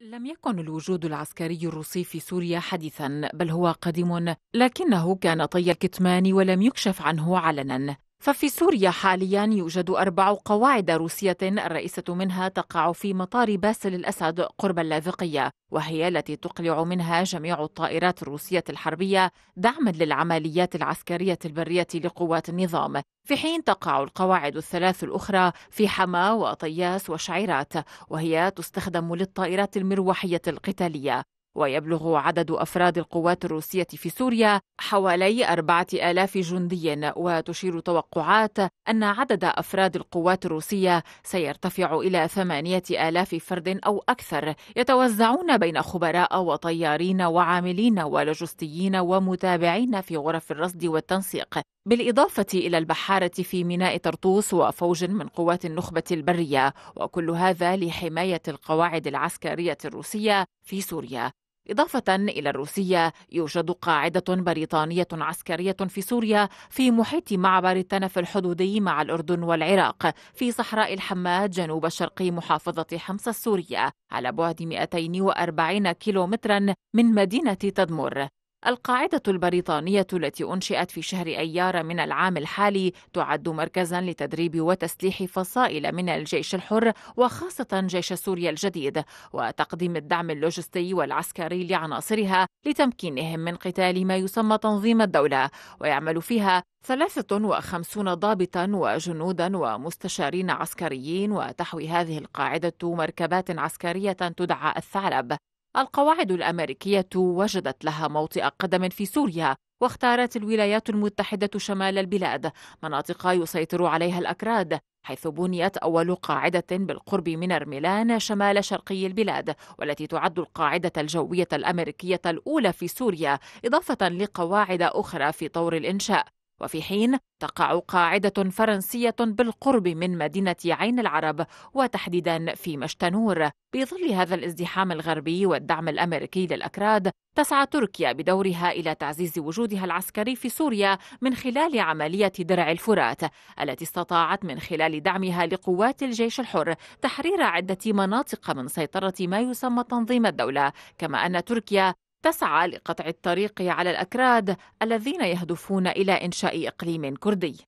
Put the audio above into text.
لم يكن الوجود العسكري الروسي في سوريا حديثا بل هو قديم لكنه كان طي الكتمان ولم يكشف عنه علنا ففي سوريا حاليا يوجد أربع قواعد روسية الرئيسة منها تقع في مطار باسل الأسد قرب اللاذقية وهي التي تقلع منها جميع الطائرات الروسية الحربية دعما للعمليات العسكرية البرية لقوات النظام في حين تقع القواعد الثلاث الأخرى في حما وطياس وشعيرات وهي تستخدم للطائرات المروحية القتالية ويبلغ عدد أفراد القوات الروسية في سوريا حوالي أربعة آلاف جندي وتشير توقعات أن عدد أفراد القوات الروسية سيرتفع إلى ثمانية آلاف فرد أو أكثر يتوزعون بين خبراء وطيارين وعاملين ولوجستيين ومتابعين في غرف الرصد والتنسيق بالإضافة إلى البحارة في ميناء طرطوس وفوج من قوات النخبة البرية وكل هذا لحماية القواعد العسكرية الروسية في سوريا إضافة إلى الروسية يوجد قاعدة بريطانية عسكرية في سوريا في محيط معبر التنف الحدودي مع الأردن والعراق في صحراء الحماد جنوب شرق محافظة حمص السورية على بعد 240 كيلومترا من مدينة تدمر القاعدة البريطانية التي أنشئت في شهر أيار من العام الحالي تعد مركزا لتدريب وتسليح فصائل من الجيش الحر وخاصة جيش سوريا الجديد وتقديم الدعم اللوجستي والعسكري لعناصرها لتمكينهم من قتال ما يسمى تنظيم الدولة ويعمل فيها 53 ضابطا وجنودا ومستشارين عسكريين وتحوي هذه القاعدة مركبات عسكرية تدعى الثعلب القواعد الأمريكية وجدت لها موطئ قدم في سوريا واختارت الولايات المتحدة شمال البلاد مناطق يسيطر عليها الأكراد حيث بنيت أول قاعدة بالقرب من أرملان شمال شرقي البلاد والتي تعد القاعدة الجوية الأمريكية الأولى في سوريا إضافة لقواعد أخرى في طور الإنشاء وفي حين تقع قاعدة فرنسية بالقرب من مدينة عين العرب وتحديدا في مشتنور بظل هذا الازدحام الغربي والدعم الأمريكي للأكراد تسعى تركيا بدورها إلى تعزيز وجودها العسكري في سوريا من خلال عملية درع الفرات التي استطاعت من خلال دعمها لقوات الجيش الحر تحرير عدة مناطق من سيطرة ما يسمى تنظيم الدولة كما أن تركيا تسعى لقطع الطريق على الأكراد الذين يهدفون إلى إنشاء إقليم كردي